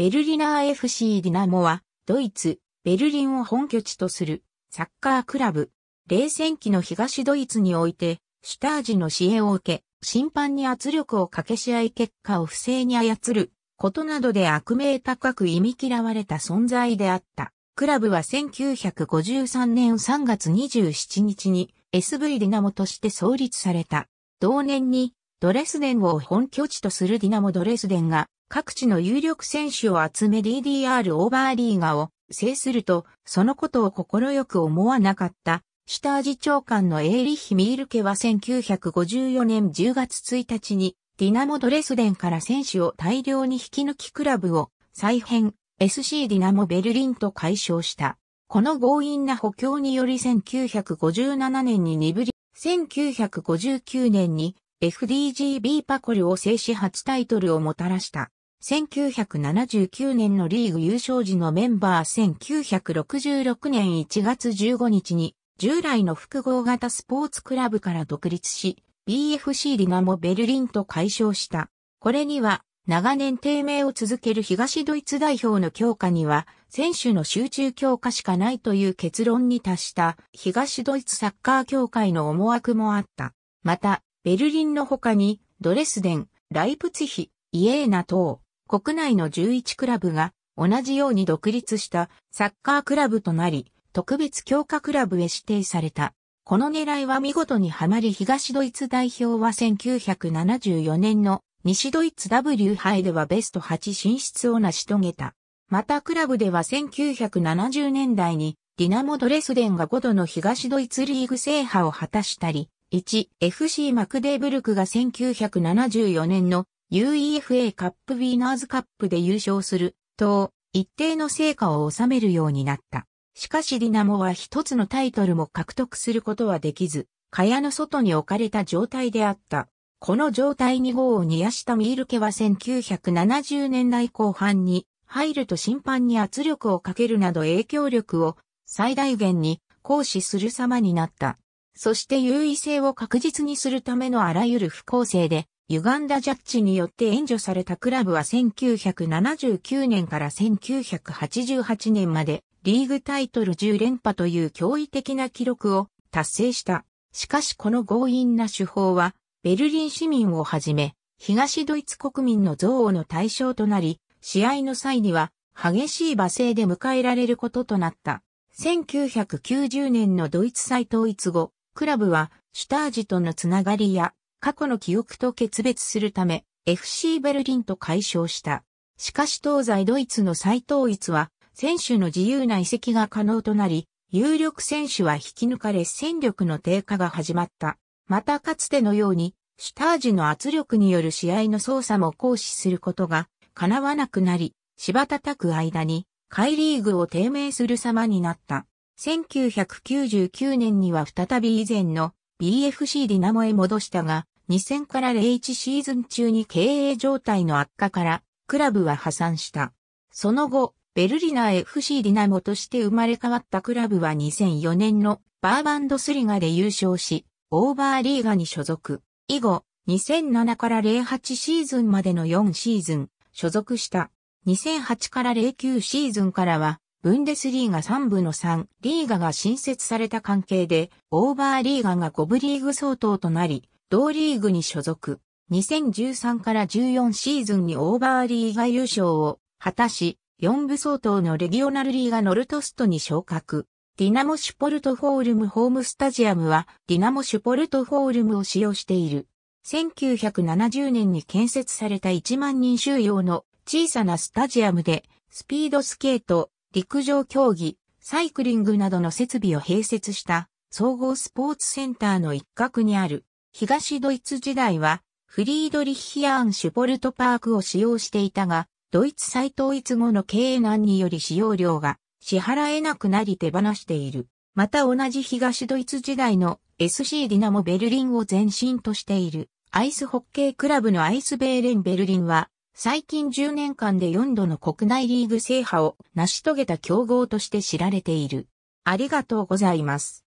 ベルリナー FC ディナモは、ドイツ、ベルリンを本拠地とするサッカークラブ。冷戦期の東ドイツにおいて、シュタージの支援を受け、審判に圧力をかけ試合結果を不正に操ることなどで悪名高く忌み嫌われた存在であった。クラブは1953年3月27日に SV ディナモとして創立された。同年にドレスデンを本拠地とするディナモドレスデンが各地の有力選手を集め DDR オーバーリーガを制すると、そのことを心よく思わなかった、下味長官のエーリヒ・ミール家は1954年10月1日に、ディナモ・ドレスデンから選手を大量に引き抜きクラブを再編、SC ディナモ・ベルリンと解消した。この強引な補強により1957年に鈍り、1959年に FDGB パコルを制し初タイトルをもたらした。1979年のリーグ優勝時のメンバー1966年1月15日に従来の複合型スポーツクラブから独立し BFC ディナモベルリンと解消した。これには長年低迷を続ける東ドイツ代表の強化には選手の集中強化しかないという結論に達した東ドイツサッカー協会の思惑もあった。また、ベルリンの他にドレスデン、ライプツヒ、イエーナ等、国内の11クラブが同じように独立したサッカークラブとなり、特別強化クラブへ指定された。この狙いは見事にはまり東ドイツ代表は1974年の西ドイツ W 杯ではベスト8進出を成し遂げた。またクラブでは1970年代にディナモ・ドレスデンが5度の東ドイツリーグ制覇を果たしたり、1、FC マクデーブルクが1974年の UEFA カップウィーナーズカップで優勝すると、一定の成果を収めるようになった。しかしディナモは一つのタイトルも獲得することはできず、蚊帳の外に置かれた状態であった。この状態に号を煮やしたミールケは1970年代後半に入ると審判に圧力をかけるなど影響力を最大限に行使する様になった。そして優位性を確実にするためのあらゆる不公正でユガンダジャッジによって援助されたクラブは1979年から1988年までリーグタイトル10連覇という驚異的な記録を達成した。しかしこの強引な手法はベルリン市民をはじめ東ドイツ国民の憎悪の対象となり、試合の際には激しい罵声で迎えられることとなった。1990年のドイツ再統一後、クラブはシュタージとのつながりや過去の記憶と決別するため、FC ベルリンと解消した。しかし東西ドイツの再統一は、選手の自由な移籍が可能となり、有力選手は引き抜かれ戦力の低下が始まった。またかつてのように、シュタージの圧力による試合の操作も行使することが叶わなくなり、柴叩く間に、海リーグを低迷する様になった。1999年には再び以前の BFC ディナモへ戻したが、2000から01シーズン中に経営状態の悪化から、クラブは破産した。その後、ベルリナ FC ディナモとして生まれ変わったクラブは2004年のバーバンドスリガで優勝し、オーバーリーガに所属。以後、2007から08シーズンまでの4シーズン、所属した。2008から09シーズンからは、ブンデスリーガ3部の3リーガが新設された関係で、オーバーリーガが5部リーグ相当となり、同リーグに所属。2013から14シーズンにオーバーリーガ優勝を果たし、4部相当のレギオナルリーガノルトストに昇格。ディナモシュポルトフォールムホームスタジアムはディナモシュポルトフォールムを使用している。1970年に建設された1万人収容の小さなスタジアムで、スピードスケート、陸上競技、サイクリングなどの設備を併設した総合スポーツセンターの一角にある。東ドイツ時代は、フリードリッヒアーン・シュポルトパークを使用していたが、ドイツ再統一後の経営難により使用料が支払えなくなり手放している。また同じ東ドイツ時代の SC ディナモベルリンを前身としているアイスホッケークラブのアイスベーレンベルリンは最近10年間で4度の国内リーグ制覇を成し遂げた競合として知られている。ありがとうございます。